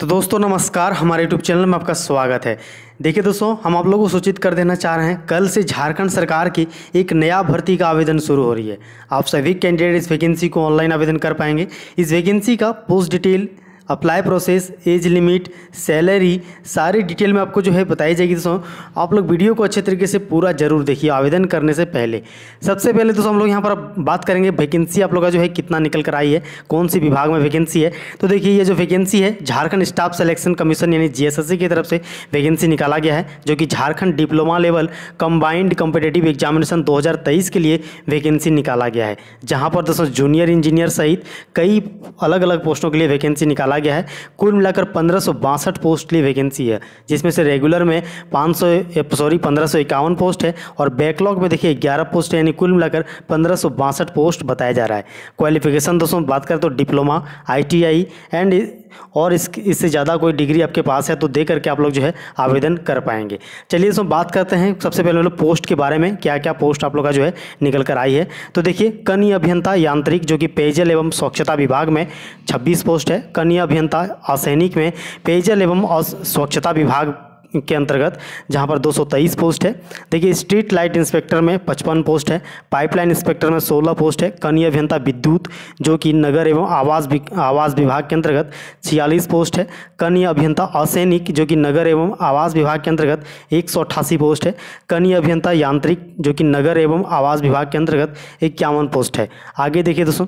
तो दोस्तों नमस्कार हमारे यूट्यूब चैनल में आपका स्वागत है देखिए दोस्तों हम आप लोगों को सूचित कर देना चाह रहे हैं कल से झारखंड सरकार की एक नया भर्ती का आवेदन शुरू हो रही है आप सभी कैंडिडेट इस वैकेंसी को ऑनलाइन आवेदन कर पाएंगे इस वैकेंसी का post detail apply process age limit salary सारी डिटेल में आपको जो है बताई जाएगी दोस्तों आप लोग वीडियो को अच्छे तरीके से पूरा जरूर देखिए आवेदन करने से पहले सबसे पहले दोस्तों हम लोग यहाँ पर बात करेंगे वैकेंसी आप लोग का जो है कितना निकल कर आई है कौन सी विभाग में वैकेंसी है तो देखिए ये जो वैकेंसी है झारखंड स्टाफ सेलेक्शन कमीशन यानी जी की तरफ से वैकेंसी निकाला गया है जो कि Jharkhand diploma level combined competitive examination दो के लिए वैकेंसी निकाला गया है जहाँ पर दोस्तों जूनियर इंजीनियर सहित कई अलग अलग पोस्टों के लिए वैकेंसी निकाला कहा गया है कुल मिलाकर पंद्रह पोस्ट के लिए वैकेंसी है जिसमें से रेगुलर में पाँच सॉरी पंद्रह पोस्ट है और बैकलॉग में देखिए ग्यारह पोस्ट यानी कुल मिलाकर पंद्रह पोस्ट बताया जा रहा है क्वालिफिकेशन दोस्तों बात करें तो डिप्लोमा आई एंड और इस इससे ज़्यादा कोई डिग्री आपके पास है तो दे करके आप लोग जो है आवेदन कर पाएंगे चलिए इसमें बात करते हैं सबसे पहले लोग पोस्ट के बारे में क्या क्या पोस्ट आप लोग का जो है निकल कर आई है तो देखिए कन्या अभियंता यांत्रिक जो कि पेयजल एवं स्वच्छता विभाग में छब्बीस पोस्ट है कन्या अभियंता असैनिक में पेयजल एवं स्वच्छता विभाग के अंतर्गत जहाँ पर दो पोस्ट है देखिए स्ट्रीट लाइट इंस्पेक्टर में पचपन पोस्ट है पाइपलाइन इंस्पेक्टर में सोलह पोस्ट है कनीय अभियंता विद्युत जो कि नगर एवं आवास आवास विभाग के अंतर्गत छियालीस पोस्ट है कनीय अभियंता असैनिक जो कि नगर एवं आवास विभाग के अंतर्गत एक पोस्ट है कनीय अभियंता यांत्रिक जो कि नगर एवं आवास विभाग के अंतर्गत इक्यावन पोस्ट है आगे देखिए दोस्तों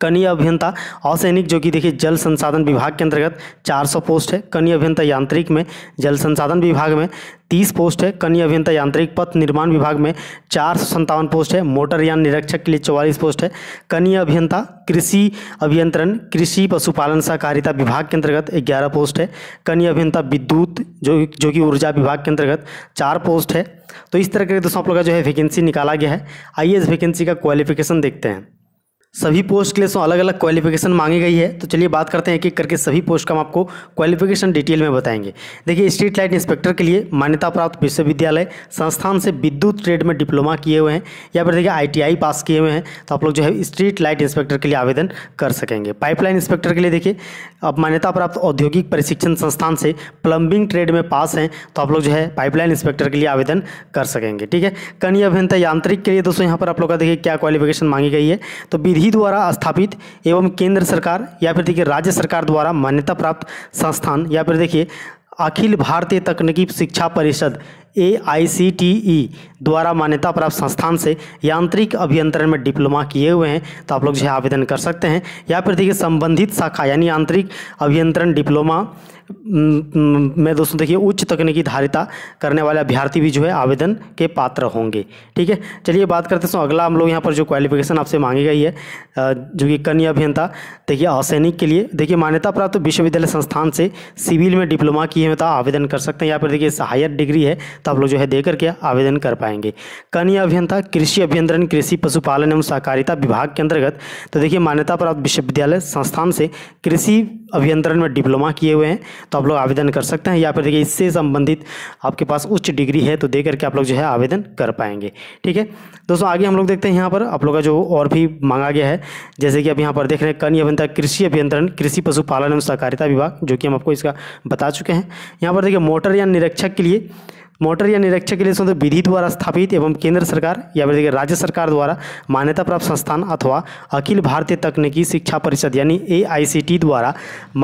कनीय अभियंता असैनिक जो कि देखिए जल संसाधन विभाग के अंतर्गत 400 पोस्ट है कनीय अभियंता यांत्रिक में जल संसाधन विभाग में 30 पोस्ट है कनीय अभियंता यांत्रिक पथ निर्माण विभाग में चार पोस्ट है मोटर यान निरीक्षक के लिए चौवालीस पोस्ट है कनीय अभियंता कृषि अभियंत्रण कृषि पशुपालन सहकारिता विभाग के अंतर्गत ग्यारह पोस्ट है कनीय अभियंता विद्युत जो जो कि ऊर्जा विभाग के अंतर्गत चार पोस्ट है तो इस तरह के दोस्तों आप लोग का जो है वैकेंसी निकाला गया है आइए इस वैकेंसी का क्वालिफिकेशन देखते हैं सभी पोस्ट के लिए सो अलग अलग क्वालिफिकेशन मांगी गई है तो चलिए बात करते हैं एक एक करके सभी पोस्ट का हम आपको क्वालिफिकेशन डिटेल में बताएंगे देखिए स्ट्रीट लाइट इंस्पेक्टर के लिए मान्यता प्राप्त विश्वविद्यालय संस्थान से विद्युत ट्रेड में डिप्लोमा किए हुए हैं या फिर देखिए आईटीआई पास किए हुए हैं तो आप लोग जो है स्ट्रीट लाइट इंस्पेक्टर के लिए आवेदन कर सकेंगे पाइपलाइन इंस्पेक्टर के लिए देखिए अब मान्यता प्राप्त औद्योगिक प्रशिक्षण संस्थान से प्लम्बिंग ट्रेड में पास हैं तो आप लोग जो है पाइपलाइन इंस्पेक्टर के लिए आवेदन कर सकेंगे ठीक है कनीय अभियंता यांत्रिक के लिए दोस्तों यहाँ पर आप लोग का देखिए क्या क्वालिफिकेशन मांगी गई है तो विधि द्वारा स्थापित एवं केंद्र सरकार या फिर देखिए राज्य सरकार द्वारा मान्यता प्राप्त संस्थान या फिर देखिए अखिल भारतीय तकनीकी शिक्षा परिषद ए e द्वारा मान्यता प्राप्त संस्थान से यांत्रिक अभियंत्रण में डिप्लोमा किए हुए हैं तो आप लोग जो है आवेदन कर सकते हैं या फिर देखिए संबंधित शाखा यानी यांत्रिक अभियंत्रण डिप्लोमा हम्म, मैं दोस्तों देखिए उच्च तकनीकी धारिता करने वाले अभ्यर्थी भी जो है आवेदन के पात्र होंगे ठीक है चलिए बात करते हैं अगला हम लोग यहाँ पर जो क्वालिफिकेशन आपसे मांगी गई है जो कि कन्या अभियंता देखिए असैनिक के लिए देखिए मान्यता प्राप्त विश्वविद्यालय संस्थान से सिविल में डिप्लोमा किए हुए तो आवेदन कर सकते हैं यहाँ पर देखिए हायर डिग्री है तो आप लोग जो है देकर के आवेदन कर पाएंगे कन्या अभियंता कृषि अभियंत्रण कृषि पशुपालन एवं सहकारिता विभाग के अंतर्गत तो देखिए मान्यता प्राप्त विश्वविद्यालय संस्थान से कृषि अभियंत्रण में डिप्लोमा किए हुए हैं तो आप लोग आवेदन कर सकते हैं या फिर देखिए इससे संबंधित आपके पास उच्च डिग्री है तो दे करके आप लोग जो है आवेदन कर पाएंगे ठीक है दोस्तों आगे हम लोग देखते हैं यहाँ पर आप लोग का जो और भी मांगा गया है जैसे कि अब यहाँ पर देख रहे हैं कन अभियंता कृषि अभियंत्रण कृषि पशुपालन एवं सहकारिता विभाग जो कि हम आपको इसका बता चुके हैं यहाँ पर देखिए मोटर या निरीक्षक के लिए मोटर या निरीक्षक के लिए तो विधि द्वारा स्थापित एवं केंद्र सरकार या फिर देखिए राज्य सरकार द्वारा मान्यता प्राप्त संस्थान अथवा अखिल भारतीय तकनीकी शिक्षा परिषद यानी ए द्वारा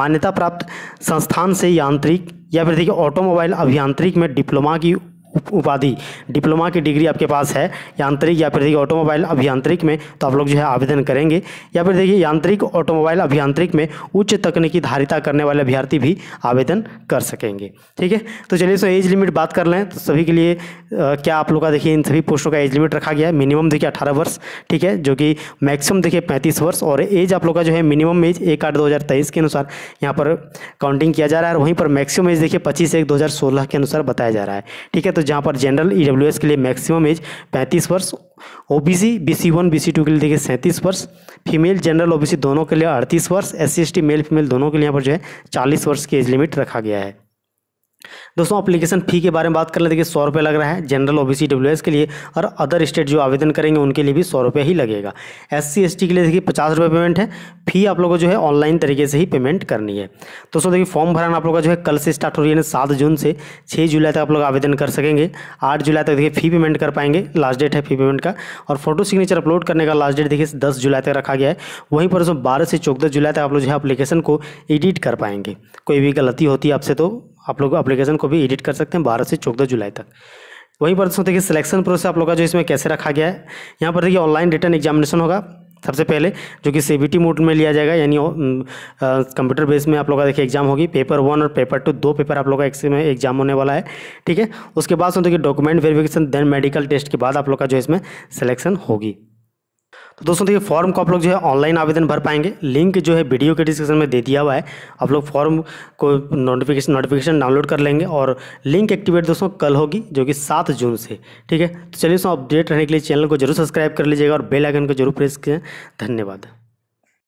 मान्यता प्राप्त संस्थान से यांत्रिक या फिर देखिए ऑटोमोबाइल अभियांत्रिक में डिप्लोमा की उपाधि डिप्लोमा की डिग्री आपके पास है यांत्रिक या फिर देखिए ऑटोमोबाइल अभियांत्रिक में तो आप लोग जो है आवेदन करेंगे या फिर देखिए यांत्रिक ऑटोमोबाइल अभियांत्रिक में उच्च तकनीकी धारिता करने वाले अभ्यर्थी भी आवेदन कर सकेंगे ठीक है तो चलिए सो एज लिमिट बात कर लें तो सभी के लिए आ, क्या आप लोग का देखिए इन सभी पोस्टों का एज लिमिट रखा गया है मिनिमम देखिए अठारह वर्ष ठीक है जो कि मैक्सिमम देखिए पैंतीस वर्ष और एज आप लोग का जो है मिनिमम एज एक आठ दो हज़ार तेईस के अनुसार यहाँ पर काउंटिंग किया जा रहा है और वहीं पर मैक्सिमम एज देखिए पच्चीस एक दो हज़ार सोलह के अनुसार बताया जा रहा है ठीक है तो जहाँ पर जनरल ई e के लिए मैक्सिमम एज पैंतीस वर्ष O B C B C one B C two के लिए देखिए सैंतीस वर्ष female general O B C दोनों के लिए अड़तीस वर्ष S C S T male female दोनों के लिए यहाँ पर जो है चालीस वर्ष की एज लिमिट रखा गया है दोस्तों अप्लीकेशन फ़ी के बारे में बात कर ले देखिए सौ रुपये लग रहा है जनरल ओबीसी डब्ल्यूएस के लिए और अदर स्टेट जो आवेदन करेंगे उनके लिए भी सौ रुपये ही लगेगा एससी एसटी के लिए देखिए पचास रुपये पेमेंट है फ़ी आप लोगों को जो है ऑनलाइन तरीके से ही पेमेंट करनी है दोस्तों देखिए फॉर्म भराना आप लोग का जो है कल से स्टार्ट हो रही है सात जून से छः जुलाई तक आप लोग आवेदन कर सकेंगे आठ जुलाई तक देखिए फ़ी पेमेंट कर पाएंगे लास्ट डेट है फ़ी पेमेंट का और फोटो सिग्नेचर अपलोड करने का लास्ट डेट देखिए दस जुलाई तक रखा गया है वहीं पर दोस्तों बारह से चौदह जुलाई तक आप लोग जो है अप्लीकेशन को एडिट कर पाएंगे कोई भी गलती होती है आपसे तो आप लोग अप्लीकेशन को भी एडिट कर सकते हैं बारह से चौदह जुलाई तक वहीं पर दोस्तों देखिए सिलेक्शन प्रोसेस आप लोग का जो इसमें कैसे रखा गया है यहाँ पर देखिए ऑनलाइन रिटर्न एग्जामिनेशन होगा सबसे पहले जो कि सी मोड में लिया जाएगा यानी कंप्यूटर बेस में आप लोग का देखिए एग्जाम होगी पेपर वन और पेपर टू दो पेपर आप लोग का एक एग्जाम होने वाला है ठीक है उसके बाद सुन देखिए document verification then medical test के बाद आप लोग का जो इसमें सिलेक्शन होगी तो दोस्तों देखिए फॉर्म को आप लोग जो है ऑनलाइन आवेदन भर पाएंगे लिंक जो है वीडियो के डिस्क्रिप्शन में दे दिया हुआ है आप लोग फॉर्म को नोटिफिकेशन नोटिफिकेशन डाउनलोड कर लेंगे और लिंक एक्टिवेट दोस्तों कल होगी जो कि सात जून से ठीक है तो चलिए दोस्तों अपडेट रहने के लिए चैनल को जरूर सब्सक्राइब कर लीजिएगा और बेलाइकन को जरूर प्रेस करें धन्यवाद